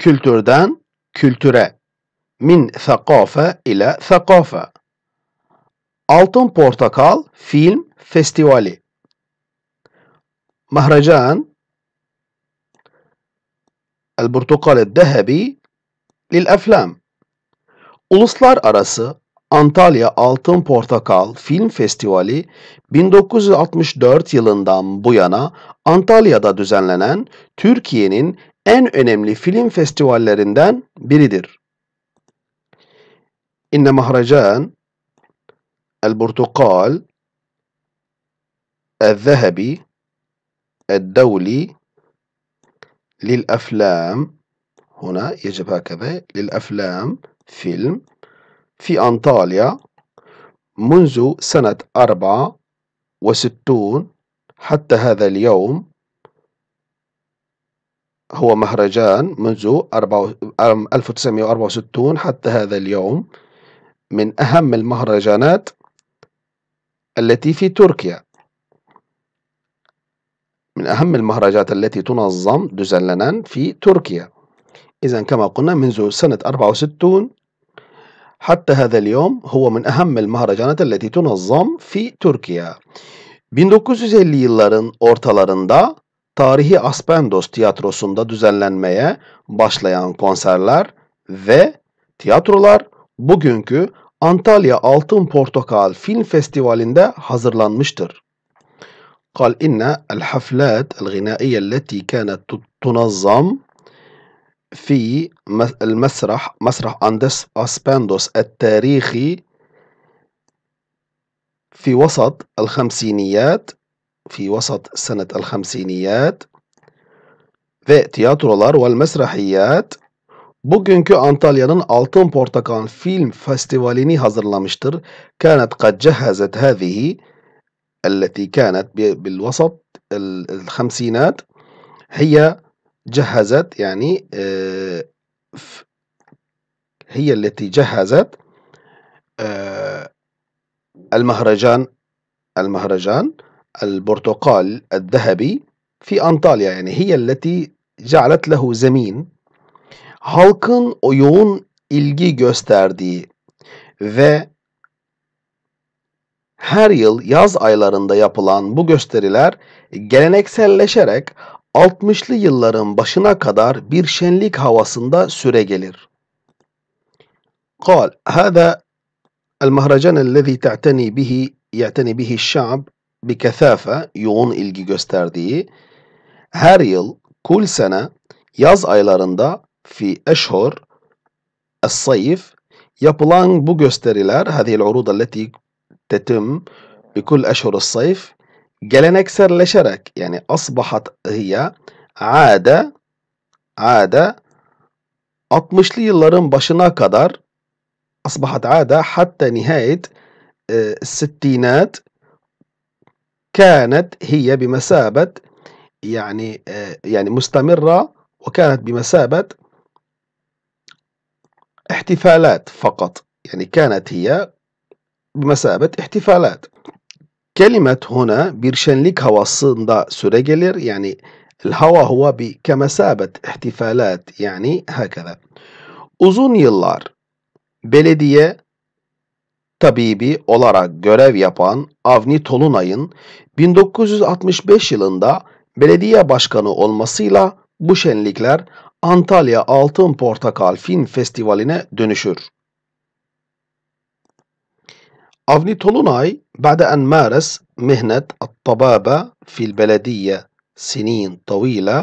kültürden kültüre, min sakafe ile sakafe. Altın Portakal Film Festivali مهرجان البرتقال الذهبي للأفلام Uluslararası Antalya Altın Portakal Film Festivali 1964 yılından bu yana Antalya'da düzenlenen Türkiye'nin en önemli film festivallerinden biridir. İnne mahracan El-Burtukal el الدولي للأفلام هنا يجب هكذا للأفلام فيلم في أنطاليا منذ سنة أربعة وستون حتى هذا اليوم هو مهرجان منذ 1964 حتى هذا اليوم من أهم المهرجانات التي في تركيا من أهم المهرجانات التي تنظم دزلنان في تركيا إذا كما قلنا منذ سنة 64 حتى هذا اليوم هو من أهم المهرجانات التي تنظم في تركيا 1950'li yılların ortalarında Tarihi Aspendos Tiyatrosu'nda düzenlenmeye başlayan konserler ve tiyatrolar bugünkü Antalya Altın Portakal Film Festivali'nde hazırlanmıştır. قال إن الحفلات الغنائية التي كانت تنظم في المسرح مسرح أندس أسباندوس التاريخي في وسط الخمسينيات في وسط سنة الخمسينيات ve tiyatrolar ve mesrahiyat bugünkü Antalya'nın Altın Portakal Film Festivali'ni hazırlamıştır. كانت قد جهزت هذه التي كانت بالوسط الخمسينات هي جهزت يعني هي التي جهزت المهرجان المهرجان البرتقال الذهبي في أنطاليا يعني هي التي جعلت له zemin halkın o yoğun ilgi gösterdiği ve her yıl yaz aylarında yapılan bu gösteriler gelenekselleşerek 60'lı yılların başına kadar bir şenlik havasında süre gelir. قال هذا المهرجان الذي تعتني به يعتني به الشعب bir kefefe yoğun ilgi gösterdiği her yıl kul sene yaz aylarında fi eşhur es-sayf yapılan bu gösteriler hadil urud allati tetim bi kul eşhur es-sayf gelenekselleşerek yani asbahat hiye ade ade 60'lı yılların başına kadar asbahat ade hatta nihayet e, sittinat كانت هي بمثابة يعني آه، يعني مستمرة وكانت بمثابة احتفالات فقط يعني كانت هي بمثابة احتفالات كلمة هنا بيرشنليك هوا صندا gelir يعني الهوا هو كمثابة احتفالات يعني هكذا أزون يلار بلدية tabibi olarak görev yapan Avni Tolunay'ın 1965 yılında belediye başkanı olmasıyla bu şenlikler Antalya Altın Portakal Film Festivali'ne dönüşür. Avni Tolunay بعد أن مارس مهنة الطبابة في البلدية سنين طويلة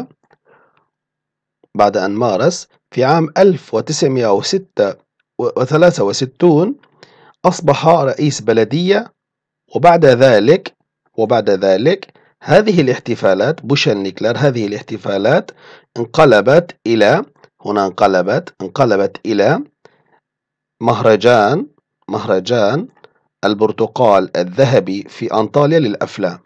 بعد أن مارس في عام 1963 أصبح رئيس بلدية وبعد ذلك وبعد ذلك هذه الاحتفالات بوشن نيكلر هذه الاحتفالات انقلبت إلى هنا انقلبت انقلبت إلى مهرجان مهرجان البرتقال الذهبي في أنطاليا للأفلام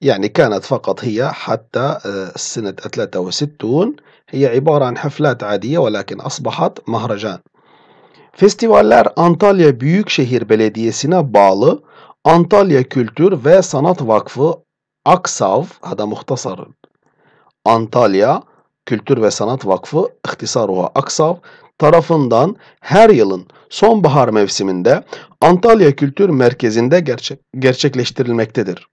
يعني كانت فقط هي حتى آه، سنة 63 هي عبارة عن حفلات عادية ولكن أصبحت مهرجان Festivaller Antalya Büyükşehir Belediyesi'ne bağlı Antalya Kültür ve Sanat Vakfı Aksav, hada muhtasar Antalya Kültür ve Sanat Vakfı İhtisaruha Aksav tarafından her yılın sonbahar mevsiminde Antalya Kültür Merkezi'nde gerçek, gerçekleştirilmektedir.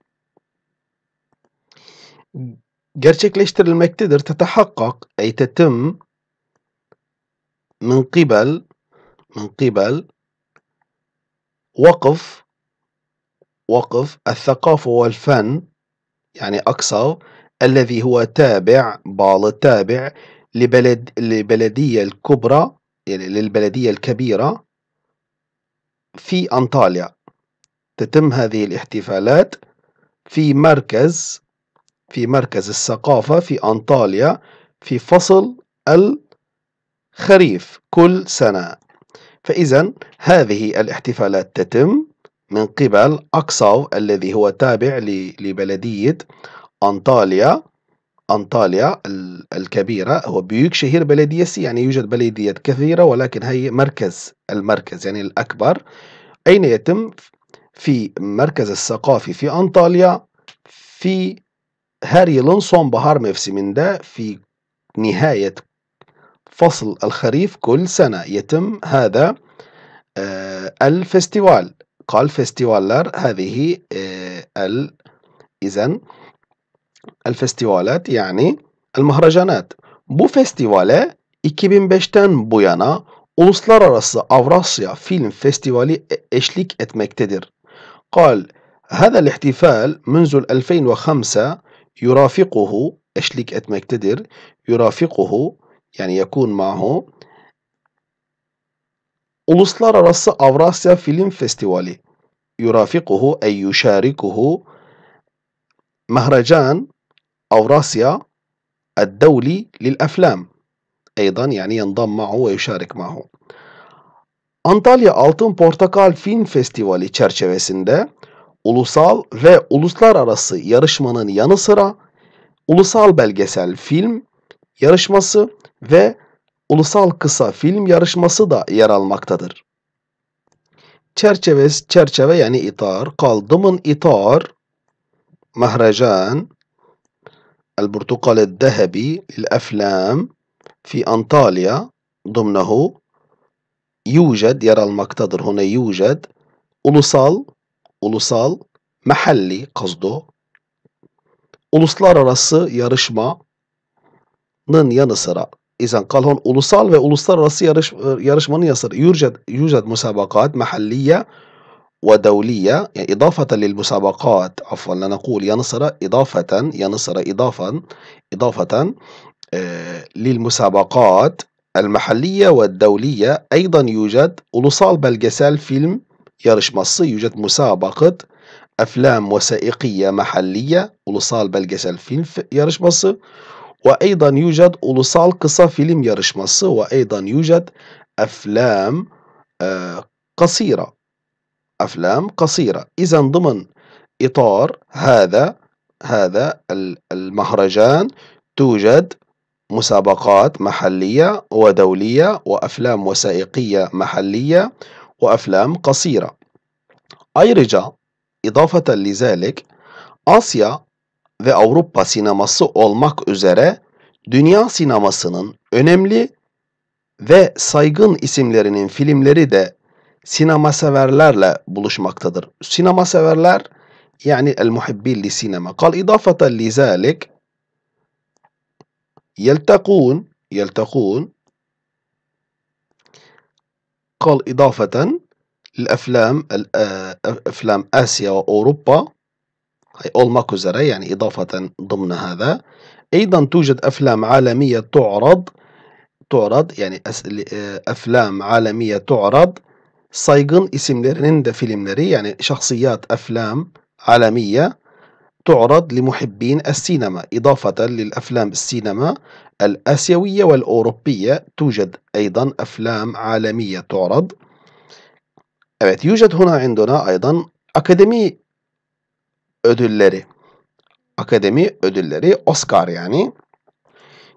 Gerçekleştirilmektedir. Tetehakkak, ey tetim min kibel من قبل وقف وقف الثقافة والفن يعني أكثر الذي هو تابع بال تابع لبلد لبلدية الكبرى يعني للبلدية الكبيرة في أنطاليا تتم هذه الاحتفالات في مركز في مركز الثقافة في أنطاليا في فصل الخريف كل سنة فإذا هذه الاحتفالات تتم من قبل أكساو الذي هو تابع لبلدية أنطاليا أنطاليا الكبيرة هو بيكشهير بلدية سي يعني يوجد بلديات كثيرة ولكن هي مركز المركز يعني الأكبر أين يتم في مركز الثقافي في أنطاليا في هاري لونسون بهار مفسي من ده في نهاية فصل الخريف كل سنة يتم هذا آه، الفستيوال قال فستيوالر هذه آه، ال إذا الفستيوالات يعني المهرجانات. Bu festivale 2005'ten bu yana Uluslararası Avrasya Film Festivali eşlik etmektedir. قال هذا الاحتفال منذ 2005 يرافقه eşlik etmektedir. يرافقه yani yakun mahu Uluslararası Avrasya Film Festivali yurafikuhu ey yuşarikuhu مهرجان أوراسيا الدولي للأفلام أيضا يعني ينضم معه ويشارك معه Antalya Altın Portakal Film Festivali çerçevesinde ulusal ve uluslararası yarışmanın yanı sıra ulusal belgesel film yarışması ve ulusal kısa film yarışması da yer almaktadır. Çerçeves, çerçeve yani itar, kaldımın itar, مهرجان البرتقال الذهبي للأفلام في أنطاليا ضمنه يوجد yer almaktadır. هنا يوجد ulusal ulusal mahalli kazdo uluslararası yarışmanın yanı sıra إذا قال هون ulusal ve uluslararası yarış, yarışmanın yasır. يوجد يوجد مسابقات محلية ودولية يعني إضافة للمسابقات عفوا لنقول يا نصر إضافة يا نصر إضافة إضافة آه للمسابقات المحلية والدولية أيضا يوجد ulusal belgesel فيلم yarışması يوجد مسابقة أفلام وثائقية محلية ulusal belgesel فيلم yarışması وأيضا يوجد ulusal قصة فيلم yarışması وأيضا يوجد أفلام آه، قصيرة أفلام قصيرة إذا ضمن إطار هذا هذا المهرجان توجد مسابقات محلية ودولية وأفلام وثائقية محلية وأفلام قصيرة أيرجا إضافة لذلك آسيا ve Avrupa sineması olmak üzere dünya sinemasının önemli ve saygın isimlerinin filmleri de sinema severlerle buluşmaktadır. Sinema severler yani el muhibbin li sinema. Kal idafeten li zalik yeltekun yeltekun kal idafeten الأفلام الأفلام آسيا وأوروبا olmak üzere يعني إضافة ضمن هذا أيضا توجد أفلام عالمية تعرض تعرض يعني أفلام عالمية تعرض اسم isimlerinin فيلم filmleri يعني شخصيات أفلام عالمية تعرض لمحبين السينما إضافة للأفلام السينما الآسيوية والأوروبية توجد أيضا أفلام عالمية تعرض يوجد هنا عندنا أيضا أكاديمي ödülleri. Akademi ödülleri Oscar yani.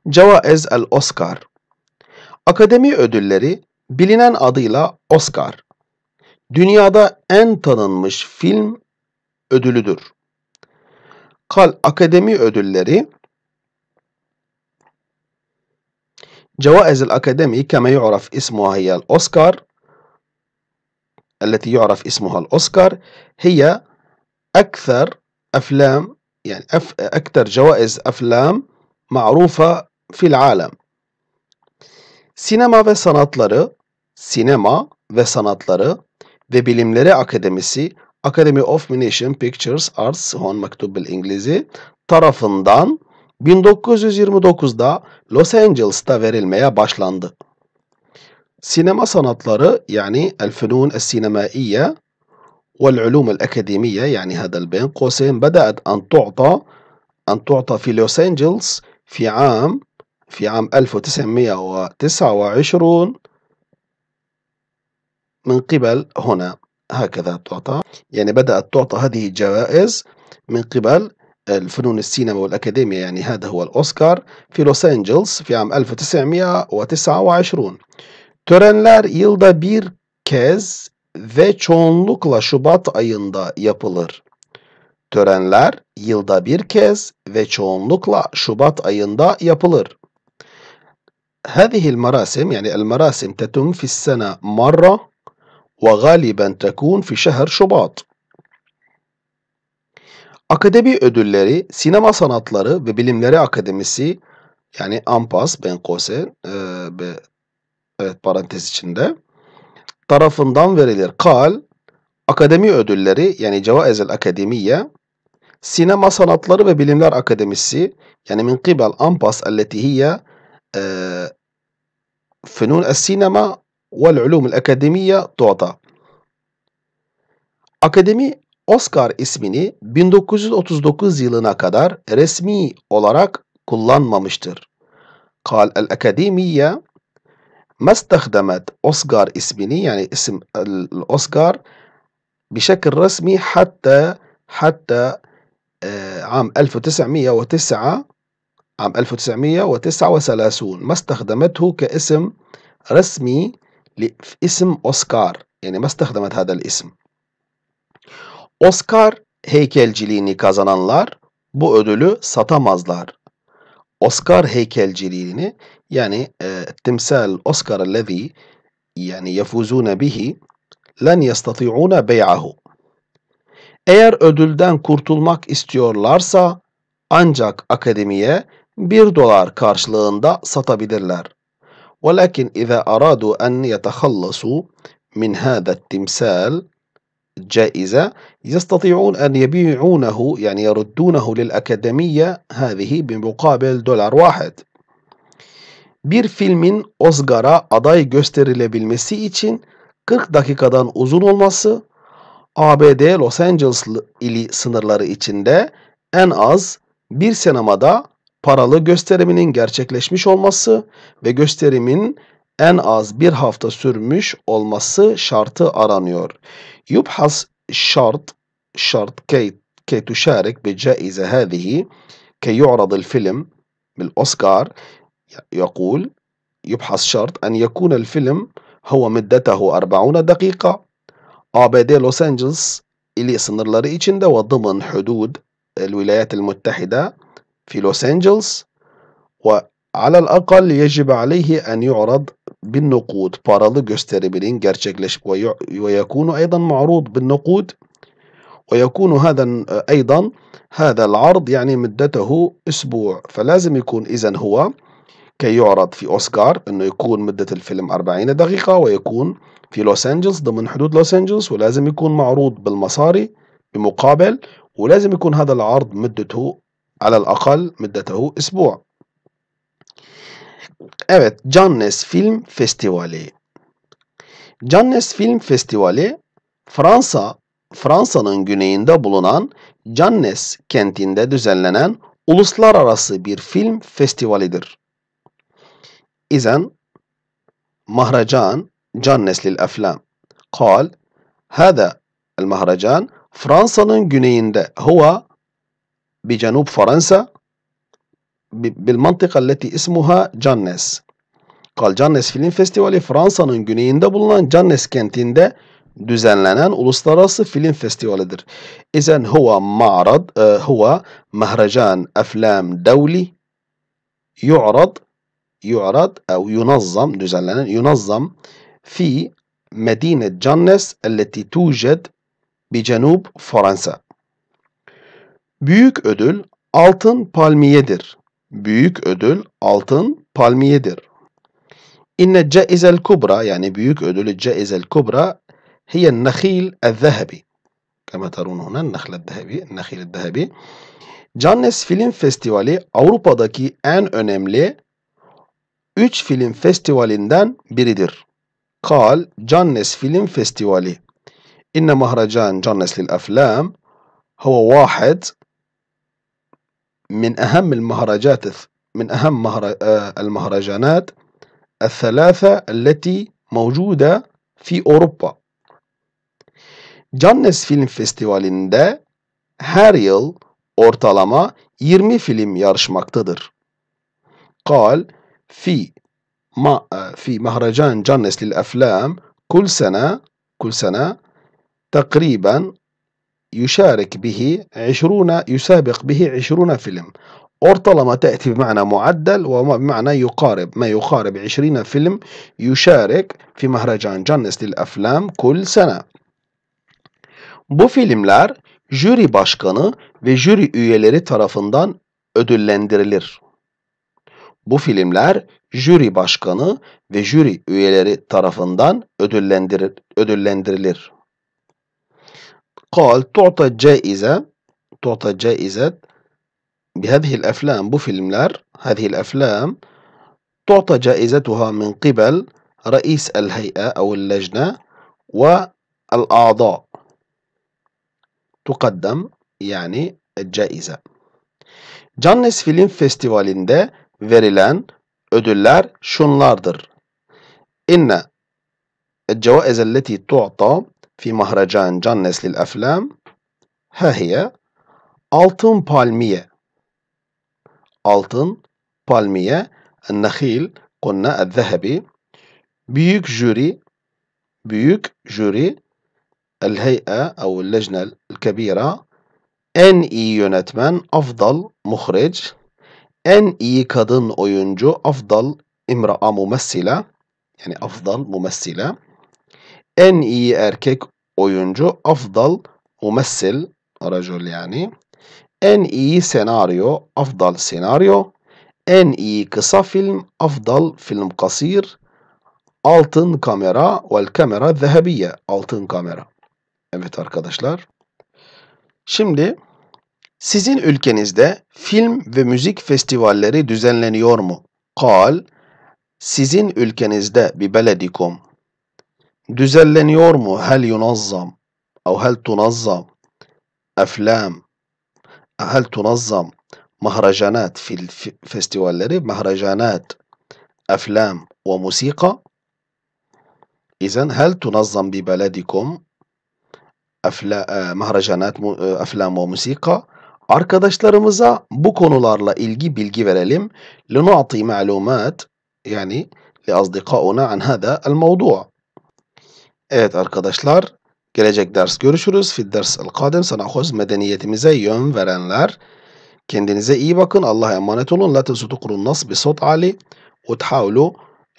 Cevaiz el Oscar. Akademi ödülleri bilinen adıyla Oscar. Dünyada en tanınmış film ödülüdür. Kal Akademi ödülleri جوائز الأكاديمي كما يعرف اسمها هي الأوسكار التي يعرف اسمها الأوسكار هي أكثر أفلام يعني أف أكثر جوائز أفلام معروفة في العالم Sinema ve Sanatları Sinema ve Sanatları ve Bilimleri Akademisi Academy of Motion Pictures Arts Hon maktub bil İngilizi tarafından 1929'da Los Angeles'ta verilmeye başlandı. Sinema sanatları yani El Fünun Es Sinemaiye والعلوم الأكاديمية يعني هذا البين قوسين بدأت أن تعطى أن تعطى في لوس أنجلوس في عام في عام 1929 من قبل هنا هكذا تعطى يعني بدأت تعطى هذه الجوائز من قبل الفنون السينما والأكاديمية يعني هذا هو الأوسكار في لوس أنجلوس في عام 1929 تورنلار يلدا كيز ve çoğunlukla Şubat ayında yapılır. Törenler yılda bir kez ve çoğunlukla Şubat ayında yapılır. هذه المراسم يعني المراسم تتم في السنة مرة وغالبا تكون في شهر Şubat. Akademi ödülleri Sinema Sanatları ve Bilimleri Akademisi yani AMPAS ben Kose e, be, evet parantez içinde tarafından verilir. Kal, akademi ödülleri yani Cevaizel Akademiye, Sinema Sanatları ve Bilimler Akademisi yani min kibel Ampas elleti hiye e, Fünun Es-Sinema vel Ulum Akademiye doğada. Akademi Oscar ismini 1939 yılına kadar resmi olarak kullanmamıştır. Kal el Akademiye ما استخدمت أوسكار إسبيني يعني اسم الأوسكار بشكل رسمي حتى حتى آه، عام 1909 عام 1939 ما استخدمته كاسم رسمي لاسم أوسكار يعني ما استخدمت هذا الاسم هيكل جليني كازانانلار bu ödülü satamazlar. Oscar heykelciliğini yani e, timsal Oscar الذي yani yefuzune bihi len yastati'une bey'ahu. Eğer ödülden kurtulmak istiyorlarsa ancak akademiye 1 dolar karşılığında satabilirler. Walakin iza aradu en yetahallasu min hada timsal caize يستطيعون أن يبيعونه يعني يردونه للأكاديمية هذه بمقابل دولار واحد bir filmin Oscar'a aday gösterilebilmesi için 40 dakikadan uzun olması, ABD Los Angeles ili sınırları içinde en az bir sinemada paralı gösteriminin gerçekleşmiş olması ve gösterimin en az bir hafta sürmüş olması şartı aranıyor. Yubhas الشرط الشرط كي كي تشارك بالجائزة هذه كي يعرض الفيلم بالأوسكار يقول يبحث شرط أن يكون الفيلم هو مدته 40 دقيقة أبدي لوس أنجلس إلي سنرلر لريتشندا وضمن حدود الولايات المتحدة في لوس أنجلس وعلى الأقل يجب عليه أن يعرض بالنقود paralı gösteriminin gerçekleşip ويكون أيضا معروض بالنقود ويكون هذا أيضا هذا العرض يعني مدته أسبوع فلازم يكون إذا هو كي يعرض في أوسكار أنه يكون مدة الفيلم 40 دقيقة ويكون في لوس أنجلس ضمن حدود لوس أنجلس ولازم يكون معروض بالمصاري بمقابل ولازم يكون هذا العرض مدته على الأقل مدته أسبوع Evet, Cannes Film Festivali. Cannes Film Festivali Fransa Fransa'nın güneyinde bulunan Cannes kentinde düzenlenen uluslararası bir film festivalidir. İzen مهرجان Cannes lil aflam. Kal hada el mahracan Fransa'nın güneyinde huwa bi Cenub Fransa بالمنطقة التي اسمها Cannes. Kal Cannes Film Festivali Fransa'nın güneyinde bulunan Cannes kentinde düzenlenen uluslararası film festivalidir. İzen huwa ma'rad e, huwa mahracan aflam devli yu'rad yu'rad ev yunazzam düzenlenen yunazzam fi medine Cannes elleti tujed bi cenub Fransa. Büyük ödül altın palmiyedir büyük ödül altın palmiyedir. İnne caizel kubra yani büyük ödülü caizel kubra hiye nakhil el-zehebi. Kama tarun huna nakhil el-zehebi, nakhil el-zehebi. Cannes Film Festivali Avrupa'daki en önemli 3 film festivalinden biridir. Kal Cannes Film Festivali. İnne mahracan Cannes lil aflam huve vahid من أهم المهرجات من أهم مهر آه، المهرجانات الثلاثة التي موجودة في أوروبا Cannes Film Festivali'nde her yıl ortalama 20 film yarışmaktadır. قال في ما آه، في مهرجان جانس للأفلام كل سنة كل سنة تقريبا يشارك به 20, يسابق به 20 فيلم ortalama تأتي بمعنى معدل وبمعنى يقارب ما يقارب 20 فيلم يشارك في مهرجان جانس للأفلام كل سنة. Bu filmler jüri başkanı ve jüri üyeleri tarafından ödüllendirilir. Bu filmler jüri başkanı ve jüri üyeleri tarafından ödüllendirir, ödüllendirilir. يقال تعطى الجائزة تعطى الجائزة بهذه الأفلام بوفيلملار هذه الأفلام تعطى جائزتها من قبل رئيس الهيئة أو اللجنة والأعضاء تقدم يعني الجائزة جانس فيلم Film ده فيريلان ödüller şunlardır. إن الجوائز التي تعطى في مهرجان جانس للأفلام ها هي ألتون بالمية ألتون بالمية النخيل قلنا الذهبي بيوك جوري بيوك جوري الهيئة أو اللجنة الكبيرة إن إي يونتمان أفضل مخرج إن إي كادن أوينجو أفضل امرأة ممثلة يعني أفضل ممثلة En iyi erkek oyuncu afdal mumessil racul yani. En iyi senaryo afdal senaryo. En iyi kısa film afdal film kasir. Altın kamera vel kamera zehebiye. Altın kamera. Evet arkadaşlar. Şimdi sizin ülkenizde film ve müzik festivalleri düzenleniyor mu? Kal sizin ülkenizde bir beledikum دوزلن يورمو هل ينظم أو هل تنظم أفلام هل تنظم مهرجانات في الفستيوال مهرجانات أفلام وموسيقى إذا هل تنظم ببلدكم أفلام مهرجانات أفلام وموسيقى Arkadaşlarımıza bu konularla ilgi bilgi verelim. لنعطي معلومات يعني لأصدقائنا عن هذا الموضوع. Evet arkadaşlar, gelecek ders görüşürüz. Fil ders el kadem sanahoz medeniyetimize yön verenler. Kendinize iyi bakın. Allah'a emanet olun. La tensu tukurun nas bi sot ali. Uthavlu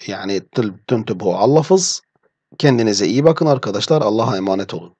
yani tentübhu allafız. Kendinize iyi bakın arkadaşlar. Allah'a emanet olun.